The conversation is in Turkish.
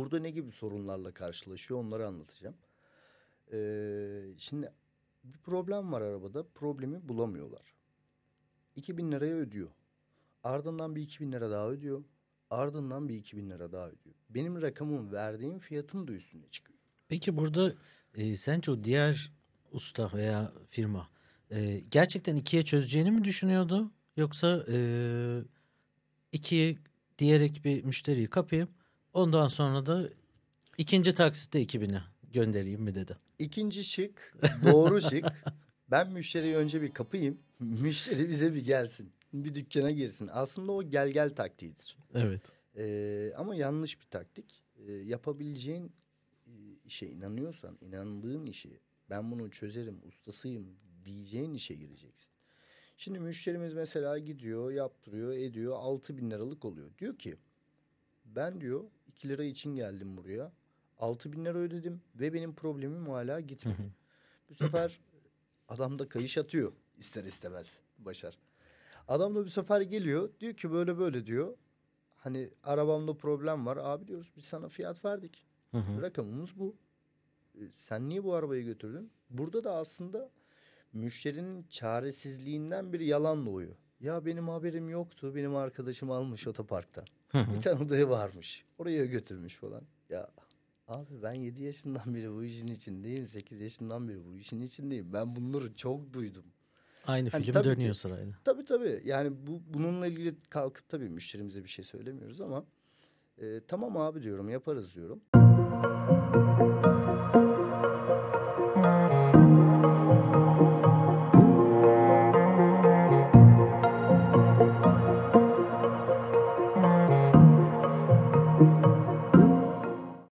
burada ne gibi sorunlarla karşılaşıyor onları anlatacağım. Ee, şimdi bir problem var arabada. Problemi bulamıyorlar. 2000 liraya ödüyor. Ardından bir 2000 lira daha ödüyor. Ardından bir 2000 lira daha ödüyor. Benim rakamım verdiğim fiyatın da üstüne çıkıyor. Peki burada e, o diğer usta veya firma e, gerçekten ikiye çözeceğini mi düşünüyordu? Yoksa e, ikiye diyerek bir müşteriyi kapayıp Ondan sonra da ikinci taksitte 2000'e göndereyim mi dedi. İkinci şık doğru şık. Ben müşteriyi önce bir kapayım. Müşteri bize bir gelsin. Bir dükkana girsin. Aslında o gel gel taktiğidir. Evet. Ee, ama yanlış bir taktik. Ee, yapabileceğin e, işe inanıyorsan, inandığın işi ben bunu çözerim, ustasıyım diyeceğin işe gireceksin. Şimdi müşterimiz mesela gidiyor, yaptırıyor, ediyor. Altı bin liralık oluyor. Diyor ki ben diyor 2 lira için geldim buraya. 6 bin lira ödedim ve benim problemim hala gitmedi. bu sefer adam da kayış atıyor ister istemez Başar. Adam da bu sefer geliyor diyor ki böyle böyle diyor. Hani arabamda problem var abi diyoruz biz sana fiyat verdik. Rakamımız bu. E, sen niye bu arabayı götürdün? Burada da aslında müşterinin çaresizliğinden bir yalan doğuyor. Ya benim haberim yoktu. Benim arkadaşım almış otoparkta, bir tane odaya varmış. Oraya götürmüş falan. Ya abi ben 7 yaşından beri bu işin içindeyim. 8 yaşından beri bu işin içindeyim. Ben bunları çok duydum. Aynı yani film dönüyor ki, sırayla. Tabii tabii. Yani bu bununla ilgili kalkıp tabii müşterimize bir şey söylemiyoruz ama e, tamam abi diyorum yaparız diyorum.